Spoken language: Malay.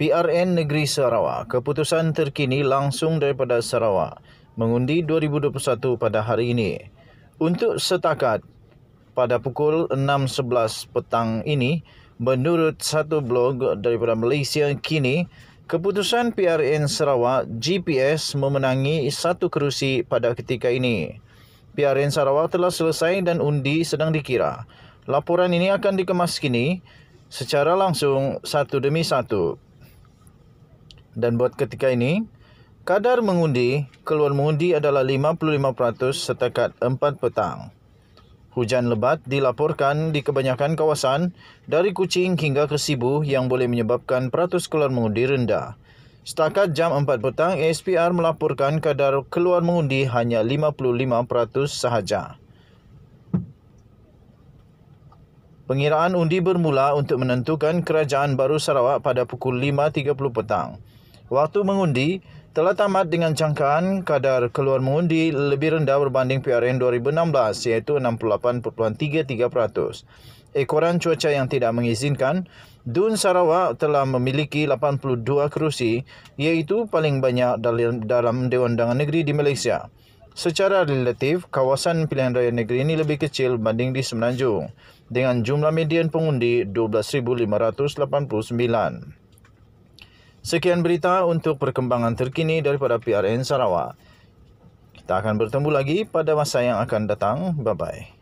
PRN Negeri Sarawak, keputusan terkini langsung daripada Sarawak mengundi 2021 pada hari ini. Untuk setakat pada pukul 6.11 petang ini, menurut satu blog daripada Malaysia kini, keputusan PRN Sarawak GPS memenangi satu kerusi pada ketika ini. PRN Sarawak telah selesai dan undi sedang dikira. Laporan ini akan dikemas kini secara langsung satu demi satu dan buat ketika ini kadar mengundi keluar mengundi adalah 55% setakat 4 petang. Hujan lebat dilaporkan di kebanyakan kawasan dari Kuching hingga ke Sibu yang boleh menyebabkan peratus keluar mengundi rendah. Setakat jam 4 petang, ASPR melaporkan kadar keluar mengundi hanya 55% sahaja. Pengiraan undi bermula untuk menentukan kerajaan baru Sarawak pada pukul 5.30 petang waktu mengundi telah tamat dengan jangkaan kadar keluar mengundi lebih rendah berbanding PRN 2016 iaitu 68.33%. Ekoran cuaca yang tidak mengizinkan, Dun Sarawak telah memiliki 82 kerusi iaitu paling banyak dalam, Dewan Dangan Negeri di Malaysia. Secara relatif, kawasan pilihan raya negeri ini lebih kecil berbanding di Semenanjung dengan jumlah median pengundi 12589. Sekian berita untuk perkembangan terkini daripada PRN Sarawak. Kita akan bertemu lagi pada masa yang akan datang. Bye-bye.